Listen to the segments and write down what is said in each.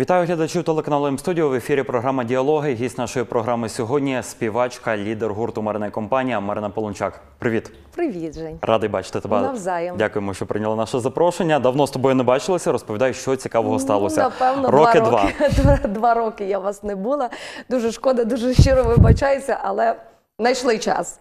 Вітаю глядачів телеканалу М-студіо. В ефірі програма Діалоги. Гість нашої програми сьогодні співачка, лідер гурту Марина компанія Марина Полунчак. Привіт, привіт, Жень. радий бачити тебе. Навзаєм. Дякуємо, що прийняли наше запрошення. Давно з тобою не бачилися. Розповідай, що цікавого ну, сталося. Напевно, роки два роки. два роки. Я вас не була. Дуже шкода, дуже щиро вибачаюся, але знайшли час.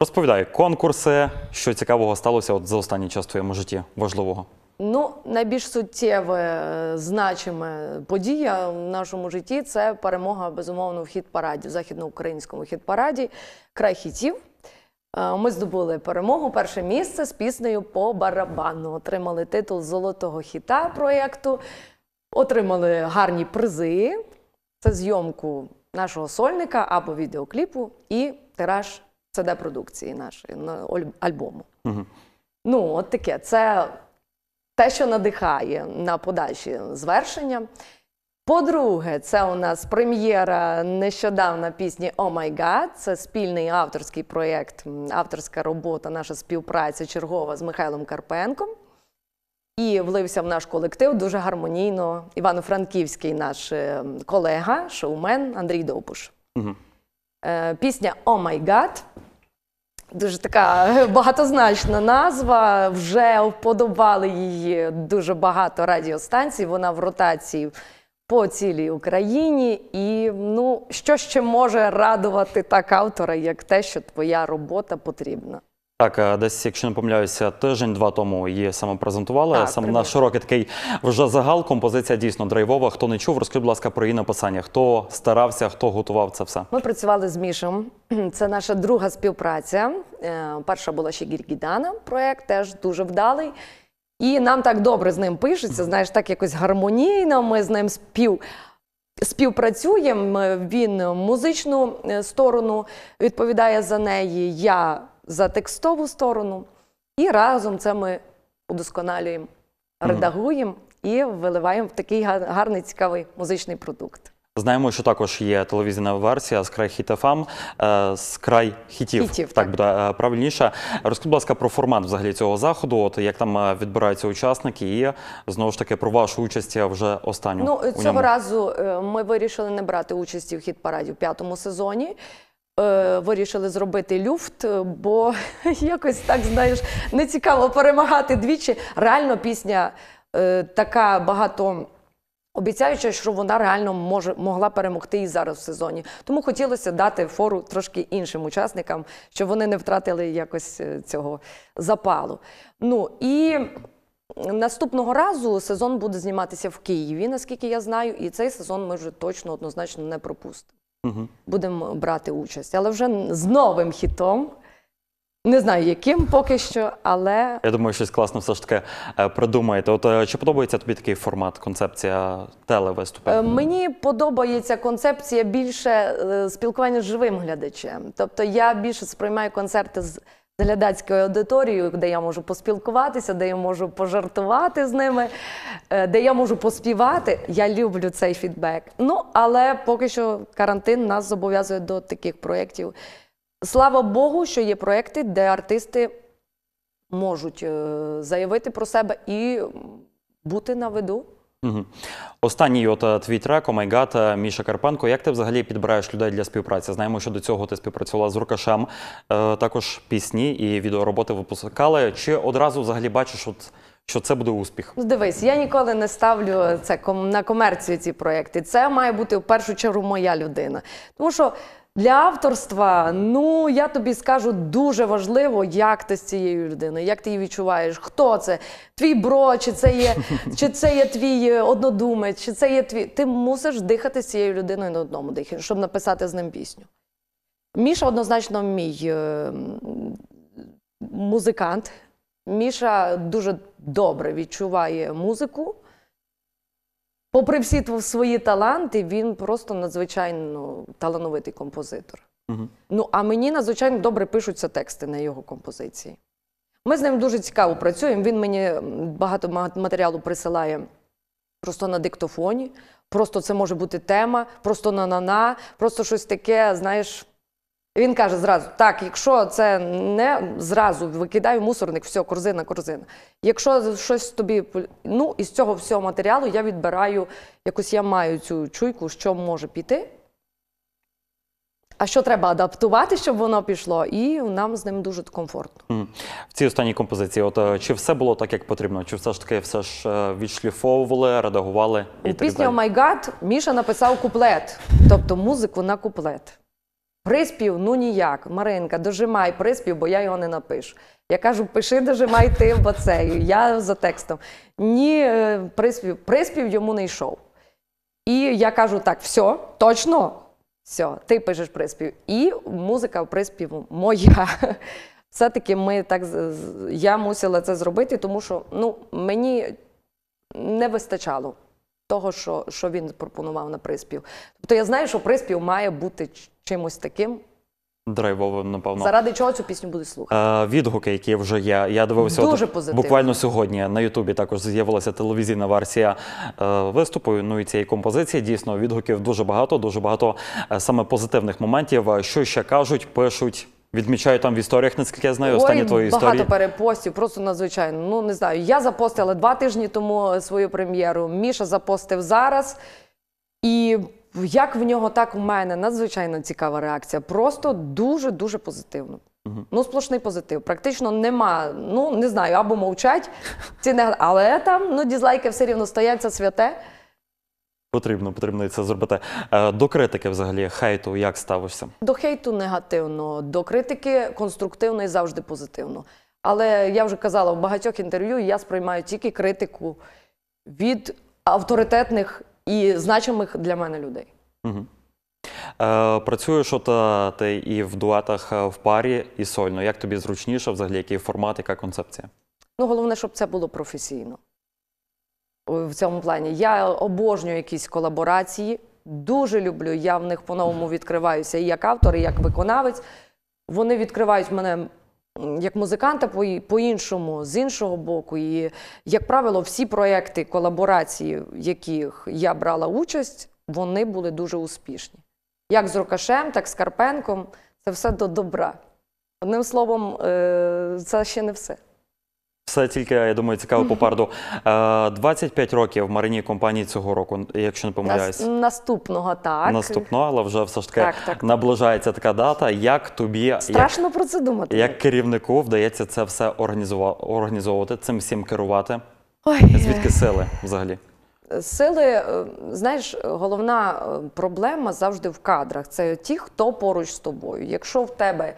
Розповідай конкурси, що цікавого сталося от за останній час в твоєму житті важливого. Ну, найбільш суттєве, е, значима подія в нашому житті це перемога безумовно в хіт параді, в західноукраїнському хіт параді. Край хітів. Е, ми здобули перемогу. Перше місце з піснею по барабану. Отримали титул золотого хіта проєкту, отримали гарні призи. Це зйомку нашого сольника або відеокліпу і тираж cd продукції нашої альбому. Ну, от таке. Це те, що надихає на подальші звершення. По-друге, це у нас прем'єра нещодавно пісні «О май гад». Це спільний авторський проєкт, авторська робота, наша співпраця чергова з Михайлом Карпенком. І влився в наш колектив дуже гармонійно. Івано-Франківський наш е, колега, шоумен Андрій Довбуш. Угу. Пісня «О май гад» Дуже така багатозначна назва. Вже вподобали її дуже багато радіостанцій. Вона в ротації по цілій Україні. І ну, що ще може радувати так автора, як те, що твоя робота потрібна? Так, е, десь, якщо не помиляюся, тиждень-два тому її саме презентували. Так, саме на широкий такий вже загал. Композиція дійсно драйвова. Хто не чув, розкажіть, будь ласка, про її написання. Хто старався, хто готував це все? Ми працювали з Мішем. Це наша друга співпраця. Е, перша була ще Гіргідана. Проект теж дуже вдалий. І нам так добре з ним пишеться. Знаєш, так якось гармонійно. Ми з ним спів. співпрацюємо. Е, він музичну сторону відповідає за неї. Я за текстову сторону, і разом це ми удосконалюємо, редагуємо і виливаємо в такий гарний цікавий музичний продукт. Знаємо, що також є телевізійна версія з край хітафам, ем», е, з край хітів. хітів так, так буде е, правильніше. Розкажіть, будь ласка, про формат взагалі цього заходу. От як там е, відбираються учасники, і знову ж таки про вашу участь вже останню. Ну цього разу ми вирішили не брати участі в хіт параді в п'ятому сезоні. Е, вирішили зробити люфт, е, бо якось так знаєш, не цікаво перемагати двічі. Реально пісня е, така багато обіцяюча, що вона реально може могла перемогти і зараз в сезоні. Тому хотілося дати фору трошки іншим учасникам, щоб вони не втратили якось е, цього запалу. Ну і наступного разу сезон буде зніматися в Києві, наскільки я знаю, і цей сезон ми вже точно однозначно не пропустимо. Угу. Будемо брати участь, але вже з новим хітом. Не знаю, яким поки що, але я думаю, щось класно все ж таки е, придумаєте. От е, чи подобається тобі такий формат, концепція телевиступу? Е, мені подобається концепція більше спілкування з живим глядачем. Тобто я більше сприймаю концерти з з глядацькою аудиторією, де я можу поспілкуватися, де я можу пожартувати з ними, е, де я можу поспівати. Я люблю цей фідбек. Ну але поки що карантин нас зобов'язує до таких проєктів. Слава Богу, що є проєкти, де артисти можуть е, заявити про себе і бути на виду. Угу. Останній от е, твій трек «Омайгад» е, Міша Карпенко. Як ти взагалі підбираєш людей для співпраці? Знаємо, що до цього ти співпрацювала з Рукашем, е, також пісні і відеороботи випускали. Чи одразу взагалі бачиш, от, що це буде успіх? Ну, дивись, я ніколи не ставлю це ком- на комерцію ці проекти. Це має бути в першу чергу моя людина. Тому що для авторства, ну я тобі скажу дуже важливо, як ти з цією людиною, як ти її відчуваєш, хто це? Твій бро, чи це є чи це є твій е, однодумець, чи це є твій. Ти мусиш дихати з цією людиною на одному дихі, щоб написати з ним пісню. Міша однозначно мій е, музикант. Міша дуже добре відчуває музику попри всі свої таланти, він просто надзвичайно талановитий композитор. Угу. Ну, а мені надзвичайно добре пишуться тексти на його композиції. Ми з ним дуже цікаво працюємо. Він мені багато матеріалу присилає просто на диктофоні. Просто це може бути тема, просто на на на, просто щось таке, знаєш, він каже зразу: так, якщо це не зразу викидаю мусорник, все, корзина, корзина. Якщо щось тобі ну із цього всього матеріалу я відбираю, якось я маю цю чуйку, що може піти. А що треба адаптувати, щоб воно пішло, і нам з ним дуже комфортно в цій останній композиції. От е, чи все було так, як потрібно? Чи все ж таки все ж е, відшліфовували, редагували і У так пісню далі? «О май Міша написав куплет, тобто музику на куплет. Приспів, ну ніяк. Маринка, дожимай приспів, бо я його не напишу. Я кажу, пиши, дожимай ти, бо це я за текстом. Ні, е, приспів приспів йому не йшов. І я кажу: так, все, точно, все, ти пишеш приспів. І музика в приспіву моя. Все-таки ми так я мусила це зробити, тому що ну, мені не вистачало того, що що він пропонував на приспів. Тобто я знаю, що приспів має бути чимось таким. Драйвовим, напевно. Заради чого цю пісню будуть слухати? Е, Відгуки, які вже є. Я дивився Дуже от, позитивно. буквально сьогодні. На Ютубі також з'явилася телевізійна версія е, виступу. Ну і цієї композиції дійсно відгуків дуже багато, дуже багато е, саме позитивних моментів. Е, що ще кажуть, пишуть. Відмічаю там в історіях, наскільки я знаю, Ой, останні твої історії. багато перепостів, просто надзвичайно. Ну не знаю. Я запостила два тижні тому е, свою прем'єру. Міша запостив зараз. І як в нього, так в мене надзвичайно цікава реакція. Просто дуже дуже позитивно. Ну, сплошний позитив. Практично нема. Ну не знаю, або мовчать ці не але там ну дізлайки все рівно стоять, це святе. Потрібно, потрібно це зробити. Е, до критики, взагалі, хейту як ставишся? До хейту негативно, до критики конструктивно і завжди позитивно. Але я вже казала в багатьох інтерв'ю, я сприймаю тільки критику від авторитетних і значимих для мене людей. Угу. Е, Працюєш от е, ти і в дуетах е, в парі, і сольно. Як тобі зручніше, взагалі, який формат, яка концепція? Ну, головне, щоб це було професійно. В цьому плані я обожнюю якісь колаборації. Дуже люблю. Я в них по-новому відкриваюся і як автор, і як виконавець. Вони відкривають мене як музиканта по-іншому, з іншого боку. І, як правило, всі проекти колаборації, в яких я брала участь, вони були дуже успішні. Як з Рукашем, так з Карпенком. Це все до добра. Одним словом, е, це ще не все. Все тільки, я думаю, цікаво попарду. 25 е, років Марині компанії цього року, якщо не помиляюсь. Наступного, так. Наступного, але вже все ж таки так, так. наближається така дата. Як тобі страшно як, про це думати? Як керівнику вдається це все організовувати, цим всім керувати? Ой. Звідки сили взагалі? Сили, е, знаєш, головна е, проблема завжди в кадрах. Це ті, хто поруч з тобою. Якщо в тебе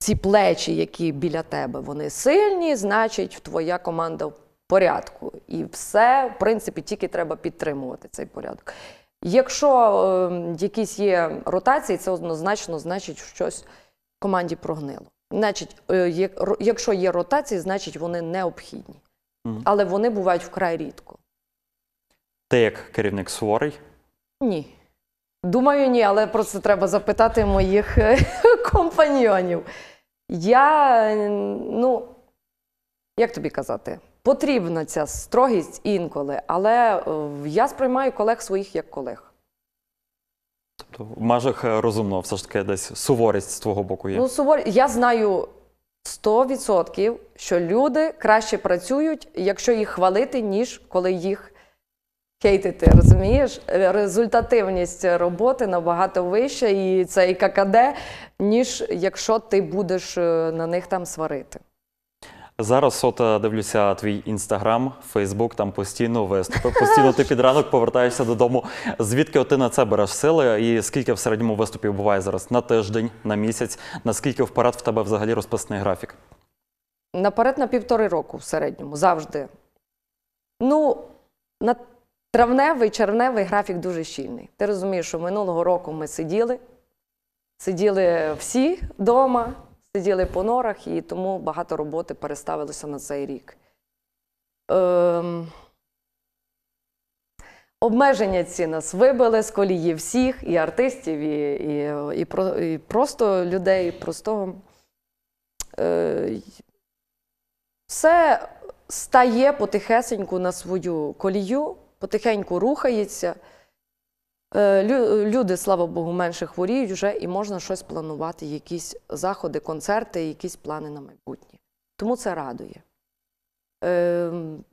ці плечі, які біля тебе, вони сильні, значить, твоя команда в порядку. І все, в принципі, тільки треба підтримувати цей порядок. Якщо е, якісь є ротації, це однозначно значить, що щось в команді прогнило. Значить, е, якщо є ротації, значить вони необхідні. Мгм. Але вони бувають вкрай рідко. Ти як керівник суворий? Ні. Думаю, ні, але просто треба запитати моїх е, компаньйонів. Я, ну, як тобі казати, потрібна ця строгість інколи, але е, я сприймаю колег своїх як колег. Тобто в межах е, розумно, все ж таки десь суворість з твого боку є. Ну, суворість. Я знаю 100%, що люди краще працюють, якщо їх хвалити, ніж коли їх ти розумієш? Е, результативність роботи набагато вища, і це і ККД, ніж якщо ти будеш е, на них там сварити. Зараз от е, дивлюся твій інстаграм, Фейсбук, там постійно виступи. Постійно ти під ранок повертаєшся додому. Звідки ти на це береш сили? І скільки в середньому виступів буває зараз? На тиждень, на місяць? Наскільки вперед в тебе взагалі розписаний графік? Наперед на півтори року в середньому завжди. Ну, на Травневий, червневий графік дуже щільний. Ти розумієш, що минулого року ми сиділи, сиділи всі вдома, сиділи по норах, і тому багато роботи переставилося на цей рік. Ем... Обмеження ці нас вибили з колії всіх, і артистів, і і, і, і просто людей, простого. Е, Все стає потихесеньку на свою колію потихеньку рухається. Е, люди, слава Богу, менше хворіють вже і можна щось планувати, якісь заходи, концерти, якісь плани на майбутнє. Тому це радує. Ем,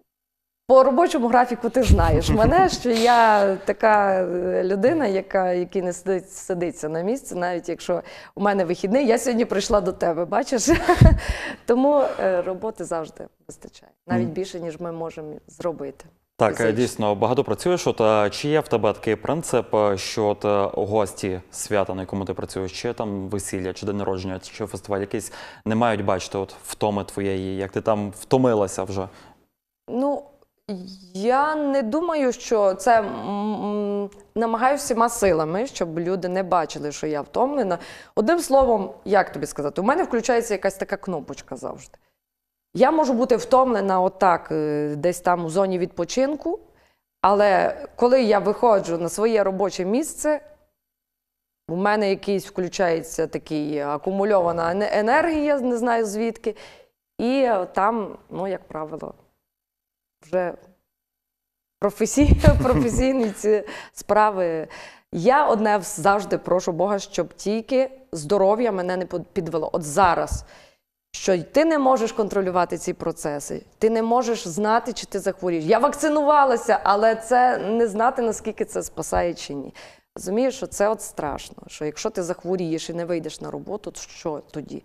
по робочому графіку ти знаєш мене, що я така е, людина, яка який не сидить, сидиться на місці, навіть якщо у мене вихідний, я сьогодні прийшла до тебе, бачиш? Тому е, роботи завжди вистачає, навіть більше, ніж ми можемо зробити. Так, дійсно багато працюєш. От чи є в тебе такий принцип, що от е, гості свята, на якому ти працюєш, чи там весілля, чи день народження, чи фестиваль якийсь не мають бачити от втоми твоєї, як ти там втомилася вже? Ну я не думаю, що це намагаюся всіма силами, щоб люди не бачили, що я втомлена. Одним словом, як тобі сказати, у мене включається якась така кнопочка завжди. Я можу бути втомлена отак, е, десь там у зоні відпочинку, але коли я виходжу на своє робоче місце, у мене якийсь включається такий акумульована енергія, не знаю звідки. І там, ну, як правило, вже професійні, ці справи. Я одне завжди прошу Бога, щоб тільки здоров'я мене не підвело. От зараз що ти не можеш контролювати ці процеси, ти не можеш знати, чи ти захворієш. Я вакцинувалася, але це не знати, наскільки це спасає чи ні. Розумієш, що це от страшно, що якщо ти захворієш і не вийдеш на роботу, то що тоді?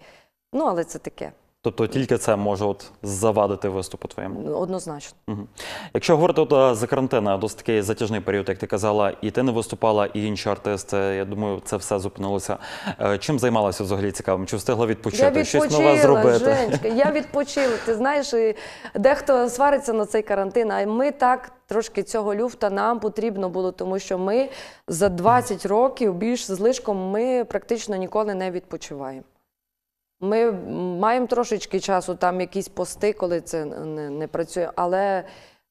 Ну, але це таке. Тобто тільки це може от завадити виступу твоєму? Однозначно. Угу. Якщо говорити от е, за карантина, досить такий затяжний період, як ти казала, і ти не виступала, і інші артисти. Я думаю, це все зупинилося. Е, чим займалася взагалі цікавим? Чи встигла відпочити? Я Щось нове зробити? Женечка, я відпочила. Ти знаєш, і дехто свариться на цей карантин, а ми так. Трошки цього люфта нам потрібно було, тому що ми за 20 років більш злишком ми практично ніколи не відпочиваємо. Ми маємо трошечки часу, там якісь пости, коли це не, не працює, але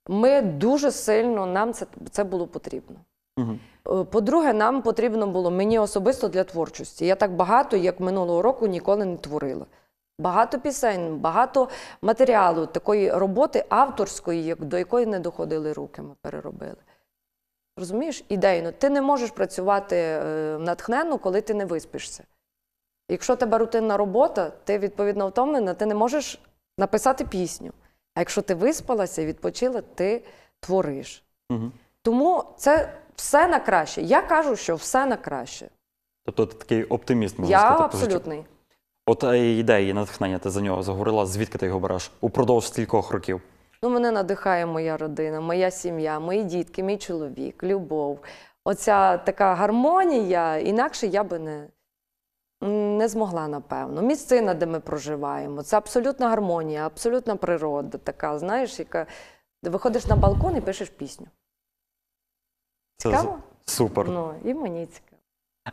ми дуже сильно нам це це було потрібно. Угу. По-друге, нам потрібно було мені особисто для творчості. Я так багато, як минулого року, ніколи не творила. Багато пісень, багато матеріалу, такої роботи авторської, як до якої не доходили руки, ми переробили. Розумієш, ідейно, ти не можеш працювати е, натхненно, коли ти не виспишся. Якщо у тебе рутинна робота, ти відповідно втомлена, ти не можеш написати пісню. А якщо ти виспалася і відпочила, ти твориш. Угу. Тому це все на краще. Я кажу, що все на краще. Тобто ти такий оптиміст можна сказати? Я абсолютний. От е, ідеї натхнення ти за нього заговорила, звідки ти його береш упродовж стількох років? Ну, мене надихає моя родина, моя сім'я, мої дітки, мій чоловік, любов. Оця така гармонія, інакше я би не. Не змогла, напевно. Місцина, де ми проживаємо. Це абсолютна гармонія, абсолютна природа, така, знаєш, яка виходиш на балкон і пишеш пісню. Це Цікаво? Супер. Ну, І мені цікаво.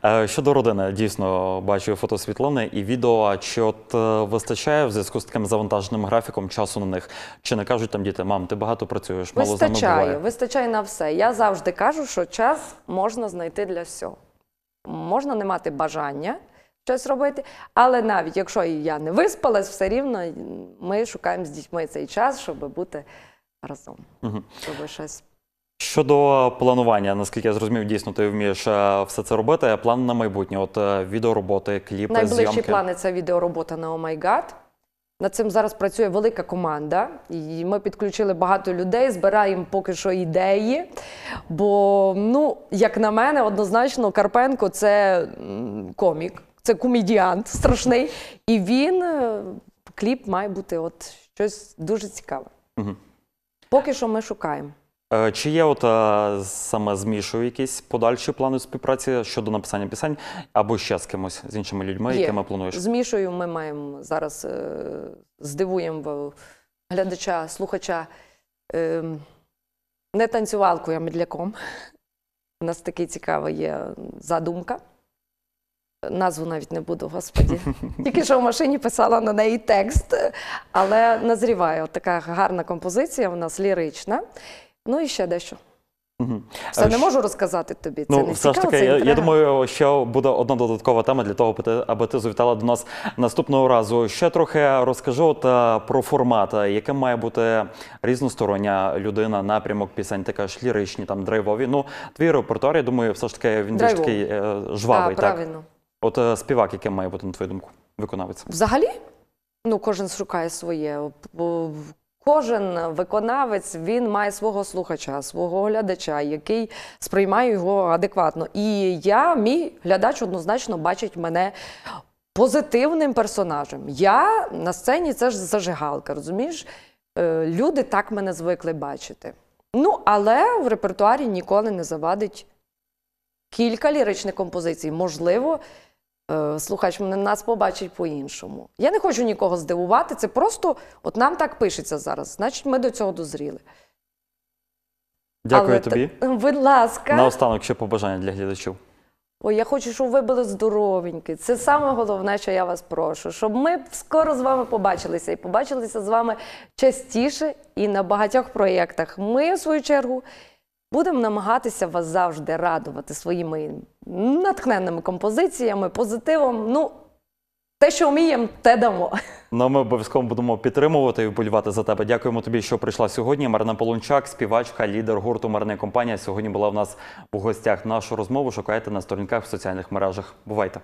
Е, щодо родини, дійсно бачу фото Світлани і відео. Чи от е, вистачає в зв'язку з таким завантаженим графіком часу на них? Чи не кажуть там діти, мам, ти багато працюєш, мало вистачає, Вистачає на все. Я завжди кажу, що час можна знайти для всього. Можна не мати бажання щось робити. Але навіть якщо я не виспалась, все рівно ми шукаємо з дітьми цей час, щоб бути разом, угу. щоб щось. Щодо планування, наскільки я зрозумів, дійсно ти вмієш е, все це робити. План на майбутнє, от е, відеороботи, кліпи, Найближчі зйомки? Найближчі плани це відеоробота на Омайгад. Oh Над цим зараз працює велика команда, і ми підключили багато людей, збираємо поки що ідеї. Бо, ну, як на мене, однозначно Карпенко це комік це комедіант страшний. І він е, кліп має бути от щось дуже цікаве. Угу. Поки що ми шукаємо. Е, чи є от е, саме змішую якісь подальші плани співпраці щодо написання пісень або ще з кимось з іншими людьми, є. якими плануєш? Змішую, ми маємо зараз здивуємо глядача, слухача ем, не танцювалку, а медляком. У нас такий цікава є задумка. Назву навіть не буду, господі. Тільки що в машині писала на неї текст, але назріває От така гарна композиція, у нас лірична. Ну і ще дещо. Угу. не е, можу розказати тобі. Це ну, не все ж таки, це я, я думаю, ще буде одна додаткова тема для того, аби ти завітала до нас наступного разу. Ще трохи розкажу от, е, про формат, е, яким має бути різностороння людина, напрямок пісень, така ж ліричні, там драйвові. Ну, твій репертуар, я думаю, все ж таки він дуже такий жвавий. А, так, правильно. От е, співак, яким має бути, на твою думку, виконавець? Взагалі, ну кожен шукає своє. Кожен виконавець він має свого слухача, свого глядача, який сприймає його адекватно. І я, мій глядач, однозначно бачить мене. Позитивним персонажем. Я на сцені це ж зажигалка, розумієш? Е, люди так мене звикли бачити. Ну, але в репертуарі ніколи не завадить кілька ліричних композицій. Можливо, Е, слухач мене нас побачить по-іншому. Я не хочу нікого здивувати. Це просто от нам так пишеться зараз. Значить, ми до цього дозріли. Дякую Але, тобі. будь ласка. Наостанок ще побажання для глядачів. Ой, я хочу, щоб ви були здоровенькі. Це саме головне, що я вас прошу, щоб ми скоро з вами побачилися і побачилися з вами частіше і на багатьох проєктах. Ми, в свою чергу. Будемо намагатися вас завжди радувати своїми натхненними композиціями, позитивом. Ну, те, що вміємо, те дамо. Ну, ми обов'язково будемо підтримувати і вболівати за тебе. Дякуємо тобі, що прийшла сьогодні. Марина Полунчак, співачка, лідер гурту Марна компанія. Сьогодні була в нас у гостях. Нашу розмову шукайте на сторінках в соціальних мережах. Бувайте!